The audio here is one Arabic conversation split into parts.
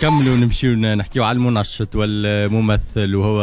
كملوا نمشيو نحكيو على المنشط والممثل وهو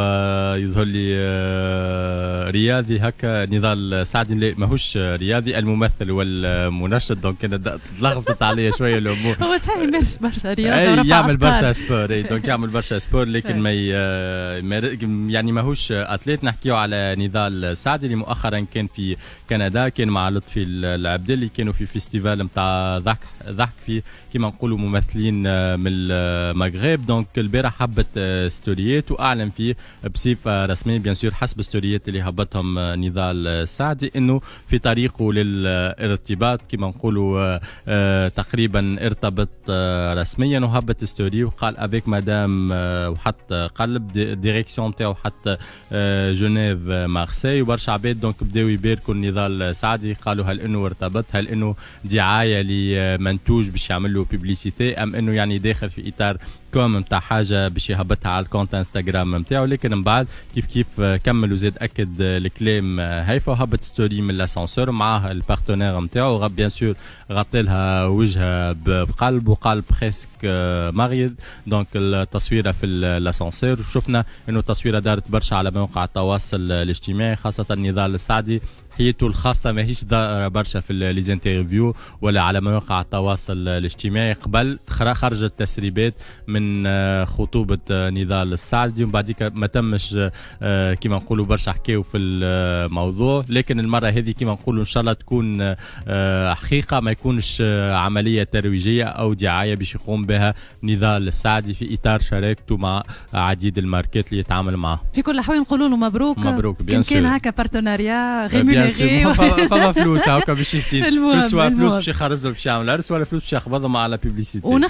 يظهر لي آه، رياضي هكا نضال سعد لا ماهوش رياضي الممثل والمنشط دونك انا تلخبطت عليا شويه الامور هو صحيح مش برشا رياضه يعمل برشا سبور دونك يعمل برشا سبور لكن ما آه، يعني ماهوش اتليت نحكيو على نضال سعد اللي مؤخرا كان في كندا كان مع لطفي العبد اللي كانوا في فيستيفال نتاع ضحك ضحك فيه كما نقولوا ممثلين آه، من المغرب دونك البارح حبت آه، ستوريات واعلن فيه بصفه رسميه بيان سور حسب ستوريات اللي هبطهم آه، نضال السعدي آه، انه في طريقه للارتباط كما نقولوا تقريبا ارتبط رسميا وهبط ستوري وقال افيك مدام وحط قلب ديريكسيون تاعو حط جنيف مارسي وبرشا عباد دونك بداو يباركوا النضال السعدي قالوا هل انه ارتبط هل انه دعايه لمنتوج باش يعمل له ام انه يعني داخل في اطار كوم نتاع حاجه باش يهبطها على الكونت انستغرام نتاعو لكن من بعد كيف كيف كمل وزاد اكد الكلام هيفا وهبط ستوري من الاسانسور معاه البارتنير نتاعو بيان سور غطي لها وجهها بقلب وقال بريسك مريض دونك التصويره في الاسانسور شفنا انه التصويره دارت برشا على مواقع التواصل الاجتماعي خاصه نضال السعدي حياته الخاصه ماهيش ظاهره برشا في ليزانترفيو ولا على مواقع التواصل الاجتماعي قبل خرجت تسريبات من آه، خطوبه آه، نضال السعدي ومن بعديك ما تمش آه، كما نقولوا برشا حكاو في الموضوع لكن المره هذه كما نقولوا ان شاء الله تكون حقيقه ما يكونش عمليه ترويجيه او دعايه باش يقوم بها نضال السعدي في اطار شراكته مع عديد الماركات اللي يتعامل معه في كل الاحوال نقولوا له مبروك مبروك بيان كان هكا بارتناريا غير نسيبو فما فلوس هاكا باش يفتي سوا فلوس باش يخرج باش يعمل سوا فلوس باش يقبضهم على بيبليسيتي